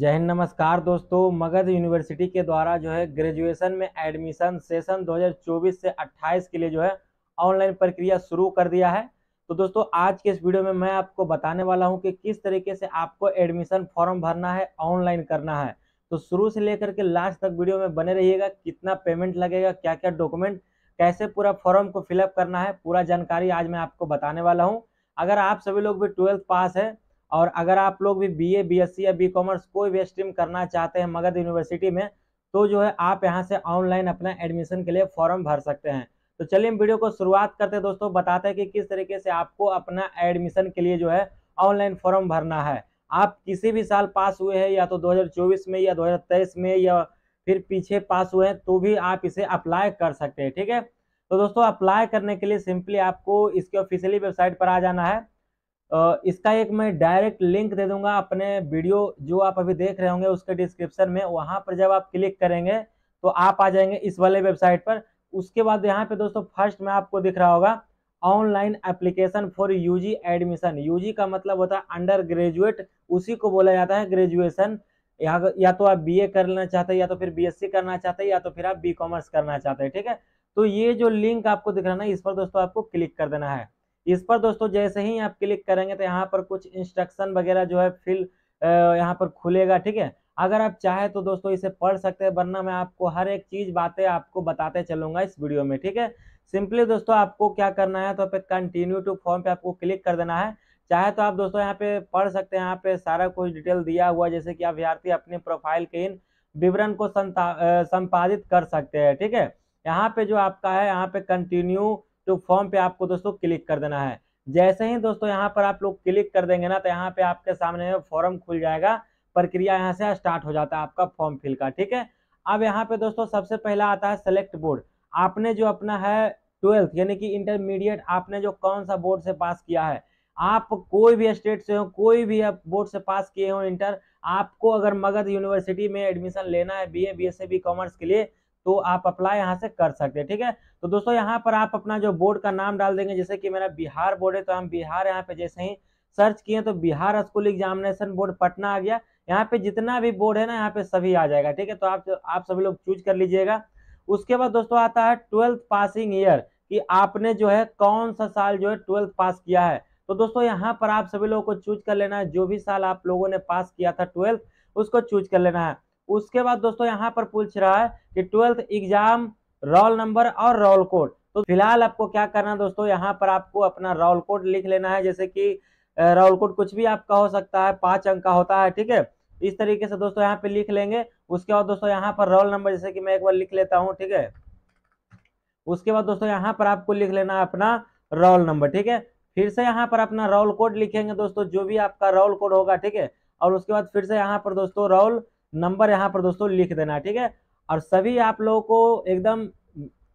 जय हिंद नमस्कार दोस्तों मगध यूनिवर्सिटी के द्वारा जो है ग्रेजुएशन में एडमिशन सेशन 2024 से 28 के लिए जो है ऑनलाइन प्रक्रिया शुरू कर दिया है तो दोस्तों आज के इस वीडियो में मैं आपको बताने वाला हूं कि किस तरीके से आपको एडमिशन फॉर्म भरना है ऑनलाइन करना है तो शुरू से लेकर के लास्ट तक वीडियो में बने रहिएगा कितना पेमेंट लगेगा क्या क्या डॉक्यूमेंट कैसे पूरा फॉर्म को फिलअप करना है पूरा जानकारी आज मैं आपको बताने वाला हूँ अगर आप सभी लोग भी ट्वेल्थ पास है और अगर आप लोग भी बीए बीएससी या बी कॉमर्स कोई भी स्ट्रीम करना चाहते हैं मगध यूनिवर्सिटी में तो जो है आप यहाँ से ऑनलाइन अपना एडमिशन के लिए फॉर्म भर सकते हैं तो चलिए हम वीडियो को शुरुआत करते हैं दोस्तों बताते हैं कि किस तरीके से आपको अपना एडमिशन के लिए जो है ऑनलाइन फॉर्म भरना है आप किसी भी साल पास हुए हैं या तो 2024 में या 2023 में या फिर पीछे पास हुए हैं तो भी आप इसे अप्लाई कर सकते हैं ठीक है तो दोस्तों अप्लाई करने के लिए सिंपली आपको इसके ऑफिशियली वेबसाइट पर आ जाना है इसका एक मैं डायरेक्ट लिंक दे दूंगा अपने वीडियो जो आप अभी देख रहे होंगे उसके डिस्क्रिप्शन में वहां पर जब आप क्लिक करेंगे तो आप आ जाएंगे इस वाले वेबसाइट पर उसके बाद यहाँ पे दोस्तों फर्स्ट में आपको दिख रहा होगा online application for UG admission UG का मतलब होता है अंडर ग्रेजुएट उसी को बोला जाता है ग्रेजुएशन या, या तो आप बीए करना चाहते हैं या तो फिर बीएससी करना चाहते हैं या तो फिर आप बी कॉमर्स करना चाहते हैं ठीक है तो ये जो लिंक आपको दिख रहा है ना इस पर दोस्तों आपको क्लिक कर देना है इस पर दोस्तों जैसे ही आप क्लिक करेंगे तो यहाँ पर कुछ इंस्ट्रक्शन वगैरह जो है फिल यहाँ पर खुलेगा ठीक है अगर आप चाहे तो दोस्तों इसे पढ़ सकते हैं वरना मैं आपको हर एक चीज़ बातें आपको बताते चलूंगा इस वीडियो में ठीक है सिंपली दोस्तों आपको क्या करना है तो पे कंटिन्यू टू फॉर्म पे आपको क्लिक कर देना है चाहे तो आप दोस्तों यहाँ पे पढ़ सकते हैं यहाँ पे सारा कुछ डिटेल दिया हुआ जैसे कि अभ्यार्थी अपने प्रोफाइल के इन विवरण को संपादित कर सकते हैं ठीक है यहाँ पे जो आपका है यहाँ पे कंटिन्यू तो फॉर्म पे आपको दोस्तों क्लिक कर देना है जैसे ही दोस्तों यहाँ पर आप लोग क्लिक कर देंगे ना तो यहाँ पे आपके सामने फॉर्म खुल जाएगा प्रक्रिया यहाँ से स्टार्ट हो जाता है आपका फॉर्म फिल का ठीक है अब यहाँ पे दोस्तों सबसे पहला आता है सेलेक्ट बोर्ड आपने जो अपना है ट्वेल्थ यानी कि इंटरमीडिएट आपने जो कौन सा बोर्ड से पास किया है आप कोई भी स्टेट से हो कोई भी बोर्ड से पास किए हो इंटर आपको अगर मगध यूनिवर्सिटी में एडमिशन लेना है बीए बीएससी बी कॉमर्स के लिए तो आप अप्लाई यहाँ से कर सकते हैं ठीक है तो दोस्तों यहाँ पर आप अपना जो बोर्ड का नाम डाल देंगे जैसे कि मेरा बिहार बोर्ड है तो हम बिहार यहाँ पे जैसे ही सर्च किए तो Bihar school examination board Patna आ गया यहाँ पे जितना भी बोर्ड है ना यहाँ पे सभी आ जाएगा ठीक है तो आप आप सभी लोग चूज कर लीजिएगा उसके बाद दोस्तों आता है ट्वेल्थ पासिंग ईयर कि आपने जो है कौन सा साल जो है ट्वेल्थ पास किया है तो दोस्तों यहाँ पर आप सभी लोगों को चूज कर लेना है जो भी साल आप लोगों ने पास किया था ट्वेल्थ उसको चूज कर लेना है उसके बाद दोस्तों यहाँ पर पूछ रहा है कि ट्वेल्थ एग्जाम रोल नंबर और रोल कोड तो फिलहाल आपको क्या करना दोस्तों यहाँ पर आपको अपना रोल कोड लिख लेना है जैसे कि रोल कोड कुछ भी आपका हो सकता है पांच अंक का होता है ठीक है इस तरीके से दोस्तों यहाँ पे लिख लेंगे उसके बाद दोस्तों यहाँ पर रोल नंबर जैसे कि मैं एक बार लिख लेता हूँ ठीक है उसके बाद दोस्तों यहाँ पर आपको लिख लेना है अपना रोल नंबर ठीक है फिर से यहाँ पर अपना रोल कोड लिखेंगे दोस्तों जो भी आपका रोल कोड होगा ठीक है और उसके बाद फिर से यहाँ पर दोस्तों रोल नंबर यहाँ पर दोस्तों लिख देना ठीक है और सभी आप लोगों को एकदम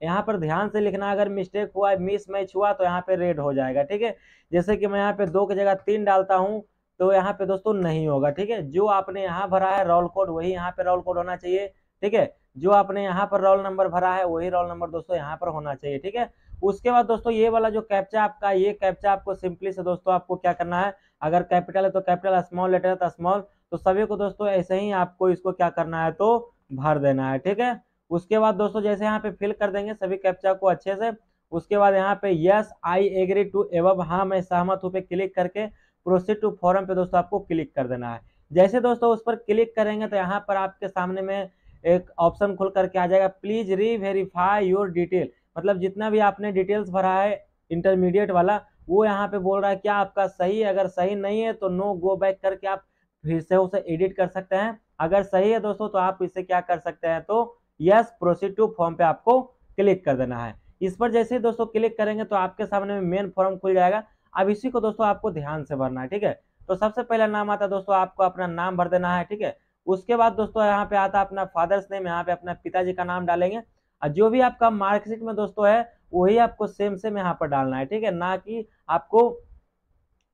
यहाँ पर ध्यान से लिखना अगर मिस्टेक हुआ मिस मैच हुआ तो यहाँ पे रेड हो जाएगा ठीक है जैसे कि मैं यहाँ पे दो की जगह तीन डालता हूँ तो यहाँ पे दोस्तों नहीं होगा ठीक है जो आपने यहाँ भरा है रोल कोड वही यहाँ पे रोल कोड होना चाहिए ठीक है जो आपने यहाँ पर रोल नंबर भरा है वही रोल नंबर दोस्तों यहाँ पर होना चाहिए ठीक है उसके बाद दोस्तों ये वाला जो कैप्चा आपका ये कैप्चा आपको सिंपली से दोस्तों आपको क्या करना है अगर कैपिटल है तो कैपिटल स्मॉल लेटर है तो स्मॉल तो सभी को दोस्तों ऐसे ही आपको इसको क्या करना है तो भर देना है ठीक है उसके बाद दोस्तों जैसे यहाँ पे फिल कर देंगे सभी कैप्चा को अच्छे से उसके बाद यहाँ पे yes I agree to above हाँ मैं सहमत हूँ पे क्लिक करके प्रोसीड टू फॉरम पे दोस्तों आपको क्लिक कर देना है जैसे दोस्तों उस पर क्लिक करेंगे तो यहाँ पर आपके सामने में एक ऑप्शन खुल करके आ जाएगा प्लीज री वेरीफाई योर डिटेल मतलब जितना भी आपने डिटेल्स भरा है इंटरमीडिएट वाला वो यहाँ पे बोल रहा है क्या आपका सही अगर सही नहीं है तो नो गो बैक करके आप फिर से उसे एडिट कर सकते हैं अगर सही है दोस्तों तो आप इसे क्या कर सकते हैं तो यस प्रोसीड टू फॉर्म पे आपको क्लिक कर देना है इस पर जैसे ही दोस्तों क्लिक करेंगे तो आपके सामने में मेन फॉर्म खुल जाएगा अब इसी को दोस्तों आपको ध्यान से भरना है ठीक है तो सबसे पहला नाम आता है दोस्तों आपको अपना नाम भर देना है ठीक है उसके बाद दोस्तों यहाँ पे आता है अपना फादर्स नेम यहाँ पे अपना पिताजी का नाम डालेंगे और जो भी आपका मार्कशीट में दोस्तों है वही आपको सेम सेम यहाँ पर डालना है ठीक है ना कि आपको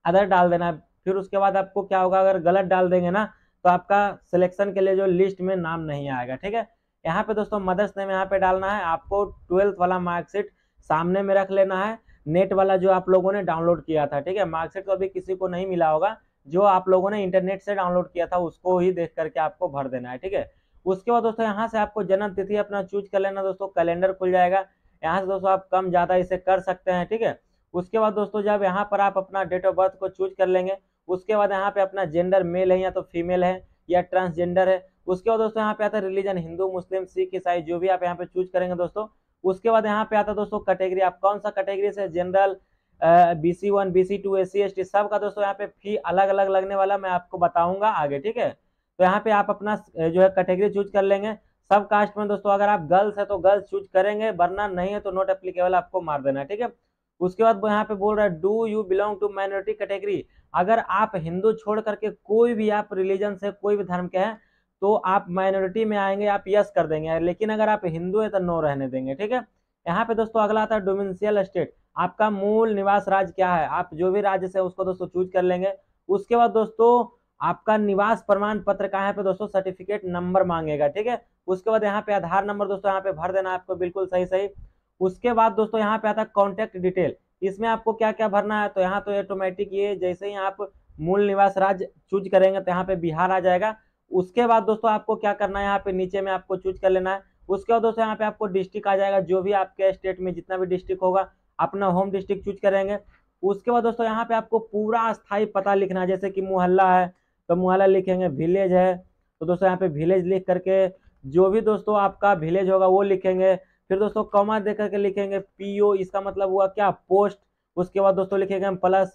अदर डाल देना है फिर उसके बाद आपको क्या होगा अगर गलत डाल देंगे ना तो आपका सिलेक्शन के लिए जो लिस्ट में नाम नहीं आएगा ठीक है यहाँ पे दोस्तों मदर्स नेम यहाँ पे डालना है आपको ट्वेल्थ वाला मार्कशीट सामने में रख लेना है नेट वाला जो आप लोगों ने डाउनलोड किया था ठीक है मार्कशीट तो अभी किसी को नहीं मिला होगा जो आप लोगों ने इंटरनेट से डाउनलोड किया था उसको ही देख करके आपको भर देना है ठीक है उसके बाद दोस्तों यहाँ से आपको जन्म तिथि अपना चूज कर लेना दोस्तों कैलेंडर खुल जाएगा यहाँ से दोस्तों आप कम ज़्यादा इसे कर सकते हैं ठीक है उसके बाद दोस्तों जब यहाँ पर आप अपना डेट ऑफ बर्थ को चूज कर लेंगे उसके बाद यहाँ पे अपना जेंडर मेल है या तो फीमेल है या ट्रांसजेंडर है उसके बाद दोस्तों यहाँ पे आता है रिलीजन हिंदू मुस्लिम सिख ईसाई जो भी आप यहाँ पे चूज करेंगे दोस्तों उसके बाद यहाँ पे आता है दोस्तों कैटेगरी आप कौन सा कैटेगरी से general B C one B C two S C S T सब का दोस्तों यहाँ पे फी अलग अलग लगने वाला मैं आपको बताऊंगा आगे ठीक है तो यहाँ पे आप अपना जो है कैटेगरी चूज कर लेंगे सब कास्ट में दोस्तों अगर आप गर्ल्स है तो गर्ल्स चूज करेंगे वरना नहीं है तो नॉट एप्लीकेबल आपको मार देना ठीक है उसके बाद यहाँ पे बोल रहा है do you belong to minority category अगर आप हिंदू छोड़ करके कोई भी आप रिलीजन से कोई भी धर्म के हैं तो आप माइनॉरिटी में आएंगे आप यस कर देंगे लेकिन अगर आप हिंदू है तो नो रहने देंगे ठीक है यहाँ पे दोस्तों अगला आता है डोमिनशियल स्टेट आपका मूल निवास राज्य क्या है आप जो भी राज्य से उसको दोस्तों चूज कर लेंगे उसके बाद दोस्तों आपका निवास प्रमाण पत्र का यहाँ पे दोस्तों सर्टिफिकेट नंबर मांगेगा ठीक है उसके बाद यहाँ पे आधार नंबर दोस्तों यहाँ पे भर देना आपको बिल्कुल सही सही उसके बाद दोस्तों यहाँ पे आता है कॉन्टैक्ट डिटेल इसमें आपको क्या क्या भरना है तो यहाँ तो ऑटोमेटिक ये जैसे ही आप मूल निवास राज्य चूज करेंगे तो यहाँ पे बिहार आ जाएगा उसके बाद दोस्तों आपको क्या करना है यहाँ पे नीचे में आपको चूज कर लेना है उसके बाद दोस्तों यहाँ पे आपको डिस्ट्रिक्ट आ जाएगा जो भी आपके स्टेट में जितना भी डिस्ट्रिक्ट होगा अपना होम डिस्ट्रिक्ट चूज करेंगे उसके बाद दोस्तों यहाँ पे आपको पूरा स्थायी पता लिखना है जैसे कि मोहल्ला है तो मोहल्ला लिखेंगे विलेज है तो दोस्तों यहाँ पे विलेज लिख करके जो भी दोस्तों आपका विलेज होगा वो लिखेंगे फिर दोस्तों कॉमा दे करके लिखेंगे पीओ इसका मतलब हुआ क्या पोस्ट उसके बाद दोस्तों लिखेंगे हम प्लस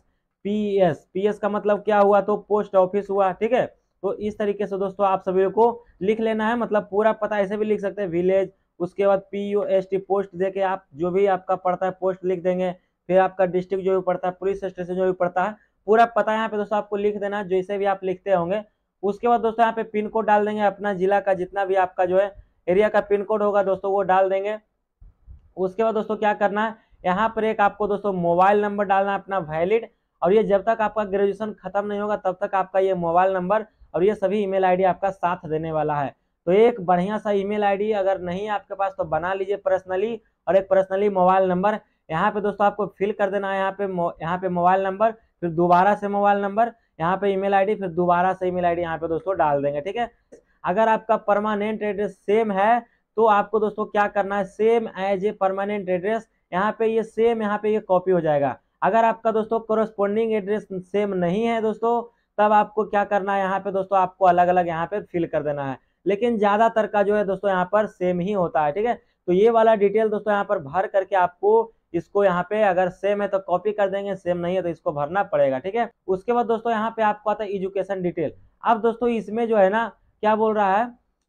पीएस पीएस का मतलब क्या हुआ तो पोस्ट ऑफिस हुआ ठीक है तो इस तरीके से दोस्तों आप सभी को लिख लेना है मतलब पूरा पता ऐसे भी लिख सकते हैं विलेज उसके बाद पीओ एस टी पोस्ट दे के आप जो भी आपका पड़ता है पोस्ट लिख देंगे फिर आपका डिस्ट्रिक्ट जो भी पड़ता है पुलिस स्टेशन जो भी पड़ता है पूरा पता यहाँ पे दोस्तों आपको लिख देना जैसे भी आप लिखते होंगे उसके बाद दोस्तों यहाँ पे पिन कोड डाल देंगे अपना जिला का जितना भी आपका जो है एरिया का पिन कोड होगा दोस्तों वो डाल देंगे उसके बाद दोस्तों क्या करना है यहाँ पर एक आपको दोस्तों मोबाइल नंबर डालना है अपना वैलिड और ये जब तक आपका ग्रेजुएशन खत्म नहीं होगा तब तक आपका ये मोबाइल नंबर और ये सभी ईमेल आईडी आपका साथ देने वाला है तो एक बढ़िया सा ईमेल आईडी अगर नहीं आपके पास तो बना लीजिए पर्सनली और एक पर्सनली मोबाइल नंबर यहाँ पे दोस्तों आपको फिल कर देना है यहाँ पे यहाँ पे मोबाइल नंबर फिर दोबारा से मोबाइल नंबर यहाँ पे ईमेल आईडी फिर दोबारा से ईमेल आईडी यहाँ पे दोस्तों डाल देंगे ठीक है अगर आपका परमानेंट एड्रेस सेम है तो आपको दोस्तों क्या करना है same as a permanent address यहाँ पे ये सेम यहाँ पे ये कॉपी हो जाएगा अगर आपका दोस्तों कोरोस्पोंडिंग एड्रेस सेम नहीं है दोस्तों तब आपको क्या करना है यहाँ पे दोस्तों आपको अलग अलग यहाँ पे फिल कर देना है लेकिन ज्यादातर का जो है दोस्तों यहाँ पर सेम ही होता है ठीक है तो ये वाला डिटेल दोस्तों यहाँ पर भर करके आपको इसको यहाँ पे अगर सेम है तो कॉपी कर देंगे सेम नहीं है तो इसको भरना पड़ेगा ठीक है उसके बाद दोस्तों यहाँ पे आपको आता है एजुकेशन डिटेल अब दोस्तों इसमें जो है ना क्या बोल रहा है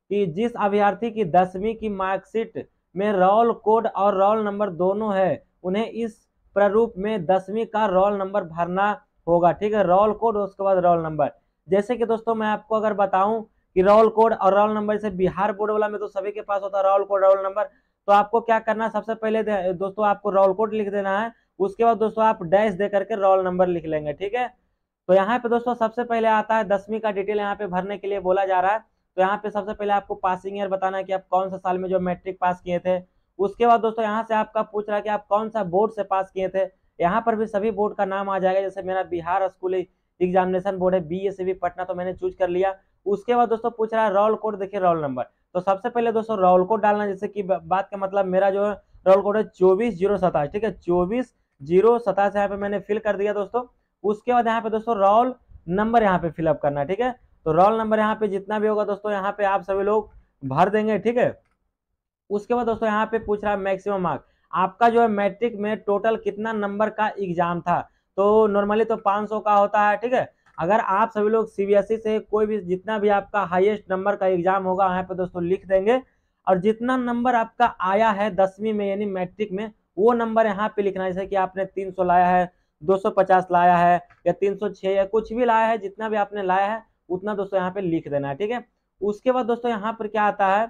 कि जिस अभ्यर्थी की दसवीं की मार्कशीट में रोल कोड और रोल नंबर दोनों है उन्हें इस प्रारूप में दसवीं का रोल नंबर भरना होगा ठीक है रोल कोड उसके बाद रोल नंबर जैसे कि दोस्तों मैं आपको अगर बताऊं कि रोल कोड और रोल नंबर जैसे बिहार बोर्ड वाला में तो सभी के पास होता है रोल कोड रोल नंबर तो आपको क्या करना सबसे पहले दोस्तों आपको रोल कोड लिख देना है उसके बाद दोस्तों आप डैश दे करके रोल नंबर लिख लेंगे ठीक है तो यहाँ पे दोस्तों सबसे पहले आता है दसवीं का डिटेल यहाँ पे भरने के लिए बोला जा रहा है तो यहाँ पे सबसे पहले आपको पासिंग ईयर बताना है कि आप कौन सा साल में जो मैट्रिक पास किए थे उसके बाद दोस्तों यहाँ से आपका पूछ रहा है कि आप कौन सा बोर्ड से पास किए थे यहाँ पर भी सभी बोर्ड का नाम आ जाएगा जैसे मेरा बिहार स्कूल एग्जामिनेशन बोर्ड है बी एस पटना तो मैंने चूज कर लिया उसके बाद दोस्तों पूछ रहा है रोल कोड देखिए रोल नंबर तो सबसे पहले दोस्तों रोल कोड डालना जैसे कि बात का मतलब मेरा जो रोल कोड है चौबीस जीरो सताइस ठीक है चौबीस जीरो सताइस यहाँ पे मैंने फिल कर दिया दोस्तों उसके बाद यहाँ पे दोस्तों रोल नंबर यहाँ पे फिलअप करना ठीक है तो रोल नंबर यहाँ पे जितना भी होगा दोस्तों यहाँ पे आप सभी लोग भर देंगे ठीक है उसके बाद दोस्तों यहाँ पे पूछ रहा है मैक्सिमम मार्क आपका जो है मैट्रिक में टोटल कितना नंबर का एग्जाम था तो नॉर्मली तो 500 का होता है ठीक है अगर आप सभी लोग सीबीएसई e से कोई भी जितना भी आपका हाईएस्ट नंबर का एग्जाम होगा यहाँ पे दोस्तों लिख देंगे और जितना नंबर आपका आया है दसवीं में यानी मैट्रिक में वो नंबर यहाँ पे लिखना जैसे कि आपने तीन लाया है 250 लाया है या 306 या कुछ भी लाया है जितना भी आपने लाया है उतना दोस्तों यहाँ पे लिख देना है ठीक है उसके बाद दोस्तों यहाँ पर क्या आता है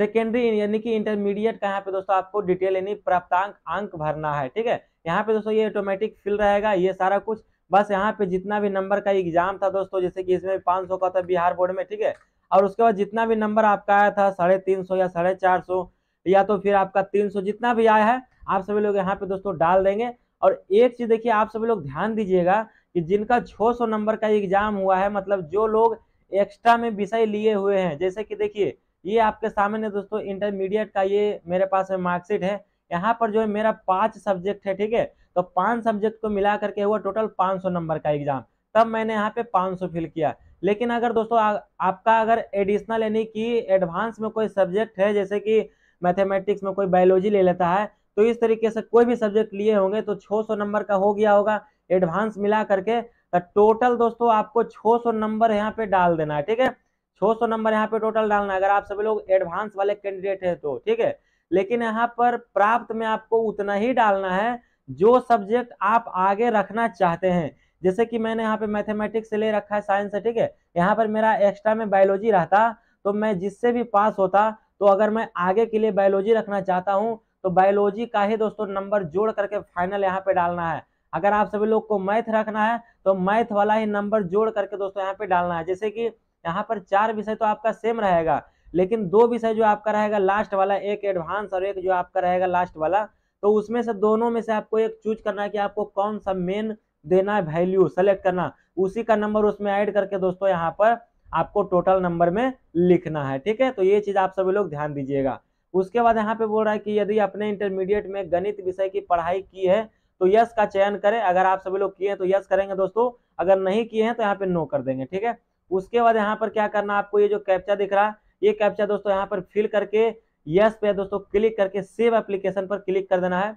सेकेंडरी यानी कि इंटरमीडिएट का यहाँ पे दोस्तों आपको डिटेल यानी प्राप्तांक अंक भरना है ठीक है यहाँ पे दोस्तों ये ऑटोमेटिक फिल रहेगा ये सारा कुछ बस यहाँ पे जितना भी नंबर का एग्जाम था दोस्तों जैसे कि इसमें पांच सौ का था बिहार बोर्ड में ठीक है और उसके बाद जितना भी नंबर आपका आया था साढ़े तीन सौ या साढ़े चार सौ या तो फिर आपका तीन सौ जितना भी आया है आप सभी लोग यहाँ पे दोस्तों डाल देंगे और एक चीज देखिए आप सभी लोग ध्यान दीजिएगा कि जिनका 600 नंबर का एग्जाम हुआ है मतलब जो लोग एक्स्ट्रा में विषय लिए हुए हैं जैसे कि देखिए ये आपके सामने दोस्तों इंटरमीडिएट का ये मेरे पास में मार्कशीट है यहाँ पर जो है मेरा पांच सब्जेक्ट है ठीक है तो पांच सब्जेक्ट को मिला करके हुआ टोटल 500 नंबर का एग्जाम तब मैंने यहाँ पे 500 फिल किया लेकिन अगर दोस्तों आ, आपका अगर एडिशनल यानी कि एडवांस में कोई सब्जेक्ट है जैसे कि मैथमेटिक्स में कोई बायोलॉजी ले लेता है तो इस तरीके से कोई भी सब्जेक्ट लिए होंगे तो 600 नंबर का हो गया होगा एडवांस मिला करके तो टोटल दोस्तों आपको 600 नंबर यहाँ पे डाल देना है ठीक है 600 नंबर यहाँ पे टोटल डालना है अगर आप सभी लोग एडवांस वाले कैंडिडेट है तो ठीक है लेकिन यहाँ पर प्राप्त में आपको उतना ही डालना है जो सब्जेक्ट आप आगे रखना चाहते हैं जैसे कि मैंने यहाँ पे मैथमेटिक्स से ले रखा है साइंस से ठीक है यहाँ पर मेरा एक्स्ट्रा में बायोलॉजी रहता तो मैं जिससे भी पास होता तो अगर मैं आगे के लिए बायोलॉजी रखना चाहता हूँ तो बायोलॉजी का ही दोस्तों नंबर जोड़ करके फाइनल यहाँ पे डालना है अगर आप सभी लोग को मैथ रखना है तो मैथ वाला ही नंबर जोड़ करके दोस्तों यहाँ पे डालना है जैसे कि यहाँ पर चार विषय तो आपका सेम रहेगा लेकिन दो विषय जो आपका रहेगा लास्ट वाला एक एडवांस और एक जो आपका रहेगा लास्ट वाला तो उसमें से दोनों में से आपको एक चूज करना है कि आपको कौन सा मेन देना है वैल्यू सेलेक्ट करना उसी का नंबर उसमें ऐड करके दोस्तों यहाँ पर आपको टोटल नंबर में लिखना है ठीक है तो ये चीज आप सभी लोग ध्यान दीजिएगा उसके बाद यहाँ पे बोल रहा है कि यदि आपने इंटरमीडिएट में गणित विषय की पढ़ाई की है तो यस का चयन करें अगर आप सभी लोग किए हैं तो यस करेंगे दोस्तों अगर नहीं किए हैं तो यहाँ पे नो कर देंगे ठीक है उसके बाद यहाँ पर क्या करना आपको ये जो कैप्चा दिख रहा है ये कैप्चा दोस्तों यहाँ पर फिल करके यस पे दोस्तों क्लिक करके सेव एप्लीकेशन पर क्लिक कर देना है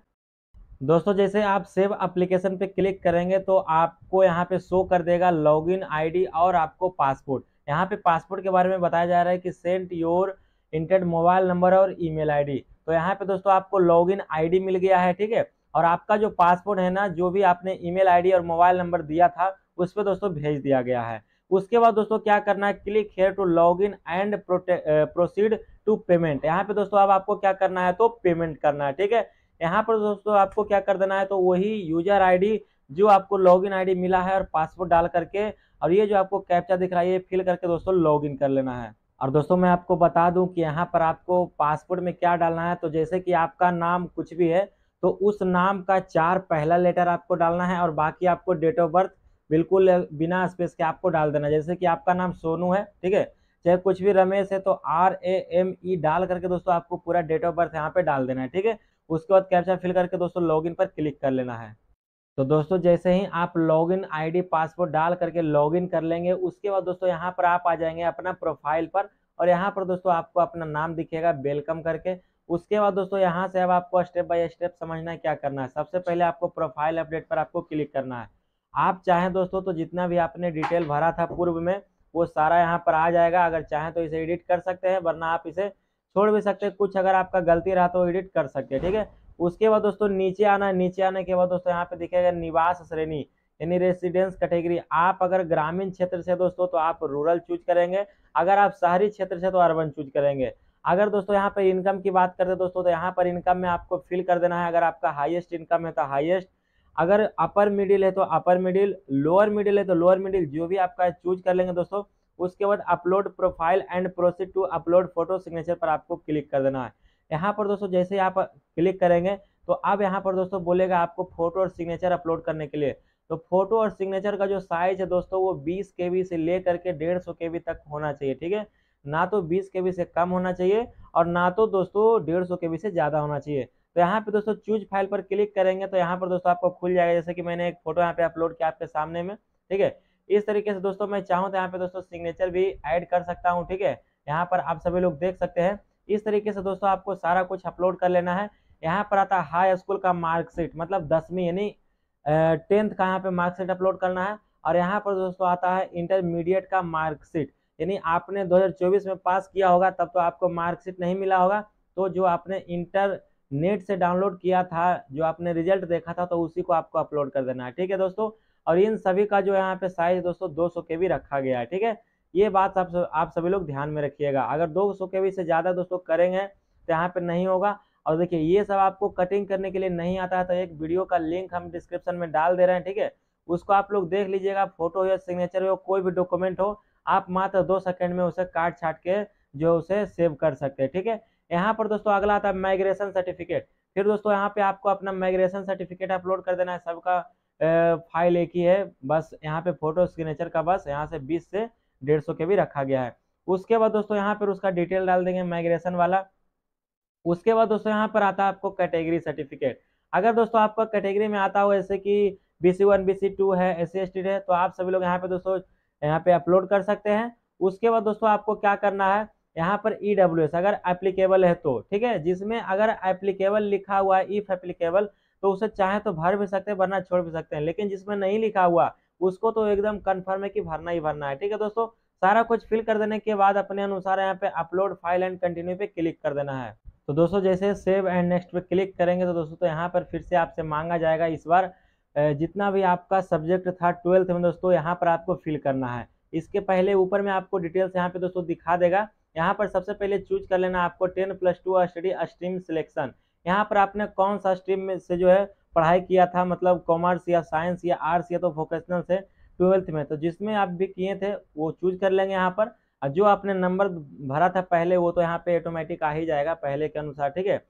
दोस्तों जैसे आप सेव एप्लीकेशन पे क्लिक करेंगे तो आपको यहाँ पे शो कर देगा लॉगिन आईडी और आपको पासपोर्ट यहाँ पे पासपोर्ट के बारे में बताया जा रहा है कि sent your internet mobile number और ईमेल आईडी तो यहाँ पे दोस्तों आपको लॉगिन आईडी मिल गया है ठीक है और आपका जो पासपोर्ट है ना जो भी आपने ईमेल आईडी और मोबाइल नंबर दिया था उस पर दोस्तों भेज दिया गया है उसके बाद दोस्तों क्या करना है click here to log in and proceed to payment यहाँ पे दोस्तों अब आपको क्या करना है तो पेमेंट करना है ठीक है यहाँ पर दोस्तों आपको क्या कर देना है तो वही यूजर आईडी जो आपको लॉगिन आईडी मिला है और पासवर्ड डाल करके और ये जो आपको कैप्चा दिख रहा है ये फिल करके दोस्तों लॉगिन कर लेना है और दोस्तों मैं आपको बता दूं कि यहाँ पर आपको पासपोर्ट में क्या डालना है तो जैसे कि आपका नाम कुछ भी है तो उस नाम का चार पहला लेटर आपको डालना है और बाकी आपको डेट ऑफ बर्थ बिल्कुल बिना स्पेस के आपको डाल देना जैसे कि आपका नाम सोनू है ठीक है चाहे कुछ भी रमेश है तो आर ए एम ई डाल करके दोस्तों आपको पूरा डेट ऑफ बर्थ यहाँ पे डाल देना है ठीक है उसके बाद कैप्चा फिल करके दोस्तों लॉगिन पर क्लिक कर लेना है तो दोस्तों जैसे ही आप लॉगिन आईडी पासवर्ड डाल करके लॉगिन कर लेंगे उसके बाद दोस्तों यहाँ पर आप आ जाएंगे अपना प्रोफाइल पर और यहाँ पर दोस्तों आपको अपना नाम दिखेगा वेलकम करके उसके बाद दोस्तों यहाँ से अब आपको स्टेप बाय स्टेप समझना क्या करना है सबसे पहले आपको प्रोफाइल अपडेट पर आपको क्लिक करना है आप चाहें दोस्तों तो जितना भी आपने डिटेल भरा था पूर्व में वो सारा यहाँ पर आ जाएगा अगर चाहें तो इसे एडिट कर सकते हैं वरना आप इसे छोड़ भी सकते हैं कुछ अगर आपका गलती रहा तो एडिट कर सकते हैं ठीक है उसके बाद दोस्तों नीचे आना नीचे आने के बाद दोस्तों यहाँ पे दिखेगा निवास श्रेणी यानी रेसिडेंस कैटेगरी आप अगर ग्रामीण क्षेत्र से दोस्तों तो आप रूरल चूज करेंगे अगर आप शहरी क्षेत्र से तो अर्बन चूज करेंगे अगर दोस्तों यहाँ पर इनकम की बात करते दोस्तों तो यहाँ पर इनकम में आपको फिल कर देना है अगर आपका हाइएस्ट इनकम है तो हाइएस्ट अगर अपर मिडिल है तो अपर मिडिल लोअर मिडिल है तो लोअर मिडिल जो भी आपका चूज कर लेंगे दोस्तों उसके बाद upload profile and proceed to upload photo signature पर आपको क्लिक कर देना है यहाँ पर दोस्तों जैसे आप क्लिक करेंगे तो अब यहाँ पर दोस्तों बोलेगा आपको फोटो और सिग्नेचर अपलोड करने के लिए तो फोटो और सिग्नेचर का जो साइज है दोस्तों वो बीस के से ले करके डेढ़ सौ तक होना चाहिए ठीक है ना तो बीस के से कम होना चाहिए और ना तो दोस्तों डेढ़ सौ से ज़्यादा होना चाहिए तो यहाँ पे दोस्तों चूज फाइल पर क्लिक करेंगे तो यहाँ पर दोस्तों आपको खुल जाएगा जैसे कि मैंने एक फोटो यहाँ पे अपलोड किया आपके सामने में ठीक है इस तरीके से दोस्तों मैं चाहूँ तो यहाँ पे दोस्तों सिग्नेचर भी ऐड कर सकता हूँ ठीक है यहाँ पर आप सभी लोग देख सकते हैं इस तरीके से दोस्तों आपको सारा कुछ अपलोड कर लेना है यहाँ पर आता है हाई स्कूल का मार्कशीट मतलब दसवीं यानी टेंथ का यहाँ पे मार्कशीट अपलोड करना है और यहाँ पर दोस्तों आता है इंटरमीडिएट का मार्कशीट यानी आपने 2024 में पास किया होगा तब तो आपको मार्कशीट नहीं मिला होगा तो जो आपने इंटरनेट से डाउनलोड किया था जो आपने रिजल्ट देखा था तो उसी को आपको अपलोड कर देना है ठीक है दोस्तों और इन सभी का जो यहाँ पे साइज दोस्तों दो के भी रखा गया है ठीक है ये बात आप सब, आप सभी लोग ध्यान में रखिएगा अगर दो सौ के से ज़्यादा दोस्तों करेंगे तो यहाँ पर नहीं होगा और देखिए ये सब आपको कटिंग करने के लिए नहीं आता है तो एक वीडियो का लिंक हम डिस्क्रिप्शन में डाल दे रहे हैं ठीक है उसको आप लोग देख लीजिएगा फोटो या सिग्नेचर हो कोई भी डॉक्यूमेंट हो आप मात्र दो सेकेंड में उसे काट छाट के जो उसे सेव कर सकते हैं ठीक है यहाँ पर दोस्तों अगला आता है माइग्रेशन सर्टिफिकेट फिर दोस्तों यहाँ पे आपको अपना माइग्रेशन सर्टिफिकेट अपलोड कर देना है सबका फाइल एक ही है बस यहाँ पे फोटो सिग्नेचर का बस यहाँ से बीस से डेढ़ सौ के भी रखा गया है उसके बाद दोस्तों यहाँ पर उसका डिटेल डाल देंगे माइग्रेशन वाला उसके बाद दोस्तों यहाँ पर आता है आपको कैटेगरी सर्टिफिकेट अगर दोस्तों आपका कैटेगरी में आता हो जैसे कि B C one B C two है एस सी है तो आप सभी लोग यहाँ पे दोस्तों यहाँ पे अपलोड कर सकते हैं उसके बाद दोस्तों आपको क्या करना है यहाँ पर ई डब्ल्यू एस अगर एप्लीकेबल है तो ठीक है जिसमें अगर एप्लीकेबल लिखा हुआ है इफ एप्लीकेबल तो उसे चाहे तो भर भी सकते हैं वरना छोड़ भी सकते हैं लेकिन जिसमें नहीं लिखा हुआ उसको तो एकदम कन्फर्म है कि भरना ही भरना है ठीक है दोस्तों सारा कुछ फिल कर देने के बाद अपने अनुसार यहाँ पे अपलोड फाइल एंड कंटिन्यू पे क्लिक कर देना है तो दोस्तों जैसे सेव एंड नेक्स्ट पे क्लिक करेंगे तो दोस्तों तो यहाँ पर फिर से आपसे मांगा जाएगा इस बार जितना भी आपका सब्जेक्ट था ट्वेल्थ में दोस्तों यहाँ पर आपको फिल करना है इसके पहले ऊपर में आपको डिटेल्स यहाँ पे दोस्तों दिखा देगा यहाँ पर सबसे पहले चूज कर लेना आपको ten plus two study stream selection यहाँ पर आपने कौन सा स्ट्रीम में से जो है पढ़ाई किया था मतलब कॉमर्स या साइंस या आर्ट्स या तो वोकेशनल से ट्वेल्थ में तो जिसमें आप भी किए थे वो चूज कर लेंगे यहाँ पर और जो आपने नंबर भरा था पहले वो तो यहाँ पे ऑटोमेटिक आ ही जाएगा पहले के अनुसार ठीक है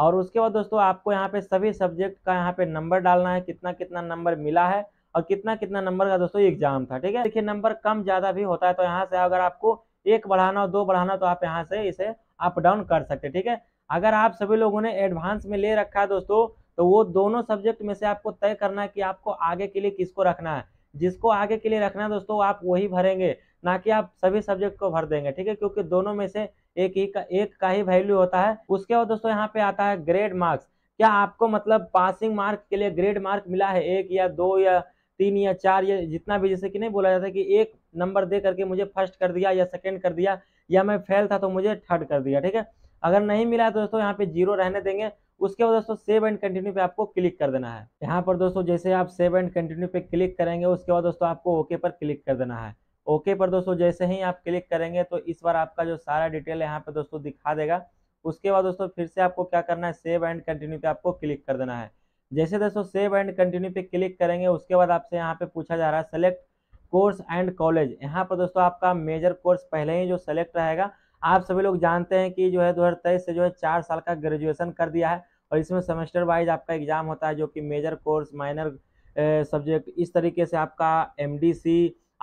और उसके बाद दोस्तों आपको यहाँ पे सभी सब्जेक्ट का यहाँ पे नंबर डालना है कितना कितना नंबर मिला है और कितना कितना नंबर का दोस्तों एग्जाम था ठीक है देखिए नंबर कम ज़्यादा भी होता है तो यहाँ से अगर आपको एक बढ़ाना हो दो बढ़ाना तो आप यहाँ से इसे अप डाउन कर सकते ठीक है अगर आप सभी लोगों ने एडवांस में ले रखा है दोस्तों तो वो दोनों सब्जेक्ट में से आपको तय करना है कि आपको आगे के लिए किसको रखना है जिसको आगे के लिए रखना है दोस्तों आप वही भरेंगे ना कि आप सभी सब्जेक्ट को भर देंगे ठीक है क्योंकि दोनों में से एक ही का एक का ही वैल्यू होता है उसके बाद दोस्तों यहाँ पे आता है ग्रेड मार्क्स क्या आपको मतलब पासिंग मार्क के लिए ग्रेड मार्क मिला है एक या दो या तीन या चार या जितना भी जैसे कि नहीं बोला जाता कि एक नंबर दे करके मुझे फर्स्ट कर दिया या सेकेंड कर दिया या मैं फेल था तो मुझे थर्ड कर दिया ठीक है अगर नहीं मिला तो दोस्तों यहाँ पे जीरो रहने देंगे उसके बाद दोस्तों सेव एंड कंटिन्यू पे आपको क्लिक कर देना है यहाँ पर दोस्तों जैसे आप सेव एंड कंटिन्यू पे क्लिक करेंगे उसके बाद दोस्तों आपको ओके पर क्लिक कर देना है ओके पर दोस्तों जैसे ही आप क्लिक करेंगे तो इस बार आपका जो सारा डिटेल यहाँ पर दोस्तों दिखा देगा उसके बाद दोस्तों फिर से आपको क्या करना है सेव एंड कंटिन्यू पे आपको क्लिक कर देना है जैसे दोस्तों सेव एंड कंटिन्यू पे क्लिक करेंगे उसके बाद आपसे यहाँ पे पूछा जा रहा है सेलेक्ट कोर्स एंड कॉलेज यहाँ पर दोस्तों आपका मेजर कोर्स पहले ही जो सेलेक्ट रहेगा आप सभी लोग जानते हैं कि जो है दो से जो है चार साल का ग्रेजुएशन कर दिया है और इसमें सेमेस्टर वाइज आपका एग्जाम होता है जो कि मेजर कोर्स माइनर सब्जेक्ट इस तरीके से आपका एम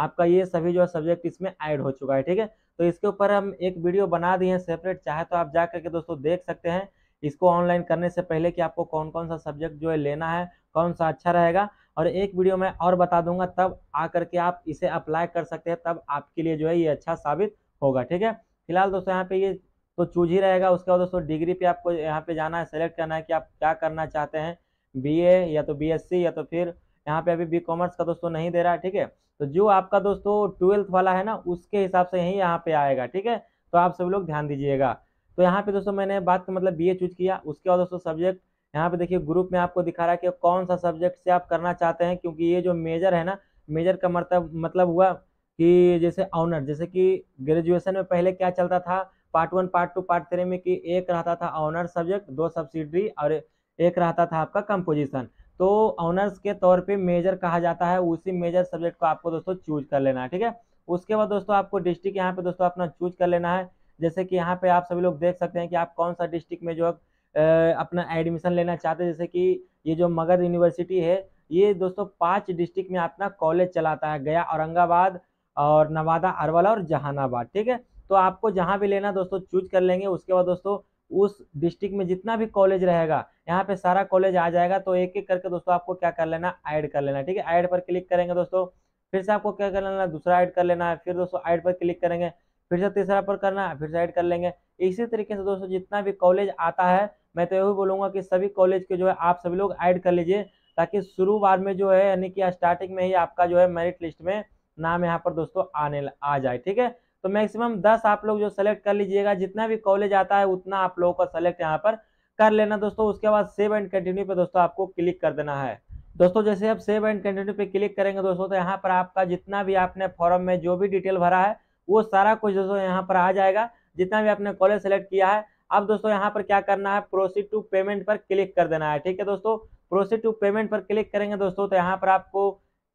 आपका ये सभी जो है सब्जेक्ट इसमें ऐड हो चुका है ठीक है तो इसके ऊपर हम एक वीडियो बना दिए हैं सेपरेट चाहे तो आप जा करके दोस्तों देख सकते हैं इसको ऑनलाइन करने से पहले कि आपको कौन कौन सा सब्जेक्ट जो है लेना है कौन सा अच्छा रहेगा और एक वीडियो मैं और बता दूंगा तब आ करके आप इसे अप्लाई कर सकते हैं तब आपके लिए जो है ये अच्छा साबित होगा ठीक है फिलहाल दोस्तों यहाँ पे ये तो चूज ही रहेगा उसके बाद दोस्तों डिग्री पे आपको यहाँ पे जाना है सेलेक्ट करना है कि आप क्या करना चाहते हैं बीए या तो बीएससी या तो फिर यहाँ पे अभी बी कॉमर्स का दोस्तों नहीं दे रहा है ठीक है तो जो आपका दोस्तों ट्वेल्थ वाला है ना उसके हिसाब से यही यहाँ पे आएगा ठीक है तो आप सभी लोग ध्यान दीजिएगा तो यहाँ पे दोस्तों मैंने बात का मतलब बी चूज किया उसके बाद दोस्तों सब्जेक्ट यहाँ पे देखिए ग्रुप में आपको दिखा रहा है कि कौन सा सब्जेक्ट से आप करना चाहते हैं क्योंकि ये जो मेजर है ना मेजर का मतलब मतलब हुआ कि जैसे ऑनर जैसे कि ग्रेजुएशन में पहले क्या चलता था part one part two part three में कि एक रहता था ऑनर सब्जेक्ट दो सब्सिडरी और एक रहता था आपका कंपोजिशन तो ऑनर्स के तौर पे मेजर कहा जाता है उसी मेजर सब्जेक्ट को आपको दोस्तों चूज कर लेना है ठीक है उसके बाद दोस्तों आपको डिस्ट्रिक्ट यहाँ पे दोस्तों अपना चूज कर लेना है जैसे कि यहाँ पे आप सभी लोग देख सकते हैं कि आप कौन सा डिस्ट्रिक्ट में जो अपना एडमिशन लेना चाहते हैं जैसे कि ये जो मगध यूनिवर्सिटी है ये दोस्तों पाँच डिस्ट्रिक्ट में अपना कॉलेज चलाता है गया औरंगाबाद और नवादा अरवला और जहानाबाद ठीक है तो आपको जहाँ भी लेना दोस्तों चूज कर लेंगे उसके बाद दोस्तों उस डिस्ट्रिक्ट में जितना भी कॉलेज रहेगा यहाँ पे सारा कॉलेज आ जाएगा तो एक एक करके दोस्तों आपको क्या कर लेना ऐड कर लेना ठीक है ऐड पर क्लिक करेंगे दोस्तों फिर से आपको क्या कर लेना दूसरा ऐड कर लेना है फिर दोस्तों ऐड पर क्लिक करेंगे फिर से तीसरा पर करना है फिर से ऐड कर लेंगे इसी तरीके से दोस्तों जितना भी कॉलेज आता है मैं तो यही बोलूँगा कि सभी कॉलेज के जो है आप सभी लोग ऐड कर लीजिए ताकि शुरू बार में जो है यानी कि स्टार्टिंग में ही आपका जो है मेरिट लिस्ट में नाम यहाँ पर दोस्तों आने आ जाए ठीक है तो मैक्सिमम दस आप लोग जो सेलेक्ट कर लीजिएगा जितना भी कॉलेज आता है उतना आप लोगों का सेलेक्ट यहाँ पर कर लेना दोस्तों उसके बाद सेव एंड कंटिन्यू पे दोस्तों आपको क्लिक कर देना है दोस्तों जैसे आप सेव एंड कंटिन्यू पे क्लिक करेंगे दोस्तों तो यहाँ पर आपका जितना भी आपने फॉर्म में जो भी डिटेल भरा है वो सारा कुछ दोस्तों यहाँ पर आ जाएगा जितना भी आपने कॉलेज सेलेक्ट किया है अब दोस्तों यहाँ पर क्या करना है प्रोसीड टू पेमेंट पर क्लिक कर देना है ठीक है दोस्तों प्रोसीड टू पेमेंट पर क्लिक करेंगे दोस्तों तो यहाँ पर आपको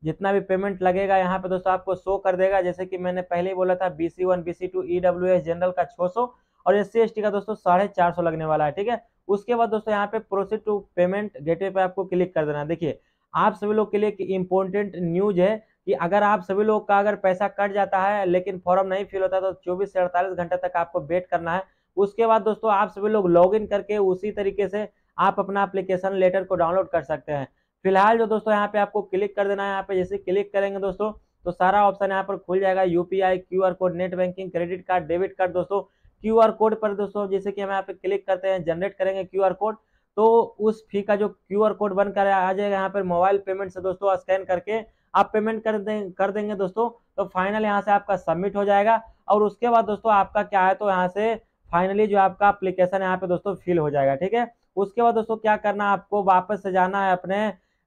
जितना भी पेमेंट लगेगा यहाँ पे दोस्तों आपको शो कर देगा जैसे कि मैंने पहले ही बोला था B C one B C two E W S general का छः सौ और एस सी एस टी का दोस्तों साढ़े चार सौ लगने वाला है ठीक है उसके बाद दोस्तों यहाँ पे प्रोसीड टू पेमेंट गेटवे पे आपको क्लिक कर देना देखिए आप सभी लोग के लिए इंपॉर्टेंट न्यूज है कि अगर आप सभी लोग का अगर पैसा कट जाता है लेकिन फॉर्म नहीं फिल होता तो चौबीस से अड़तालीस घंटे तक आपको वेट करना है उसके बाद दोस्तों आप सभी लोग इन करके उसी तरीके से आप अपना एप्लीकेशन लेटर को डाउनलोड कर सकते हैं फिलहाल जो दोस्तों यहाँ पे आपको क्लिक कर देना है यहाँ पे जैसे क्लिक करेंगे दोस्तों तो सारा ऑप्शन यहाँ पर खुल जाएगा UPI Q code net banking credit card debit card दोस्तों क्यू कोड पर दोस्तों जैसे कि हम यहाँ पे क्लिक करते हैं जनरेट करेंगे क्यू कोड तो उस फी का जो क्यू कोड बनकर आ जाएगा यहाँ पर मोबाइल पेमेंट से दोस्तों स्कैन करके आप पेमेंट कर दें कर देंगे दोस्तों तो फाइनल यहाँ से आपका सबमिट हो जाएगा और उसके बाद दोस्तों आपका क्या है तो यहाँ से फाइनली जो आपका अप्लीकेशन यहाँ पे दोस्तों फिल हो जाएगा ठीक है उसके बाद दोस्तों क्या करना आपको वापस से जाना है अपने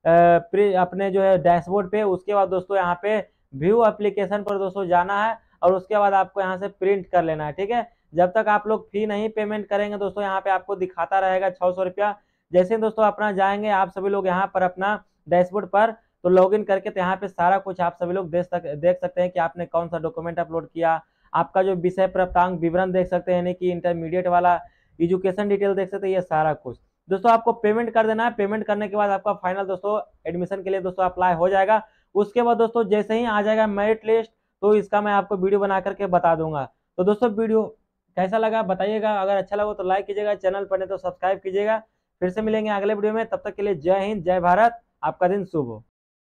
अपने जो है डैशबोर्ड पे उसके बाद दोस्तों यहाँ पे व्यू एप्लीकेशन पर दोस्तों जाना है और उसके बाद आपको यहाँ से प्रिंट कर लेना है ठीक है जब तक आप लोग फी नहीं पेमेंट करेंगे दोस्तों यहाँ पे आपको दिखाता रहेगा छः सौ रुपया जैसे दोस्तों अपना जाएंगे आप सभी लोग यहाँ पर अपना डैशबोर्ड पर तो लॉगिन करके तो यहाँ पे सारा कुछ आप सभी लोग देख सक देख सकते हैं कि आपने कौन सा डॉक्यूमेंट अपलोड किया आपका जो विषय प्राप्तांक विवरण देख सकते हैं यानी कि इंटरमीडिएट वाला एजुकेशन डिटेल देख सकते हैं ये सारा कुछ दोस्तों आपको पेमेंट कर देना है पेमेंट करने के बाद आपका फाइनल दोस्तों एडमिशन के लिए दोस्तों अप्लाई हो जाएगा उसके बाद दोस्तों जैसे ही आ जाएगा मेरिट लिस्ट तो इसका मैं आपको वीडियो बना करके बता दूंगा तो दोस्तों वीडियो कैसा लगा बताइएगा अगर अच्छा लगा तो लाइक कीजिएगा चैनल पर नहीं तो सब्सक्राइब कीजिएगा फिर से मिलेंगे अगले वीडियो में तब तक के लिए जय हिंद जय भारत आपका दिन शुभ हो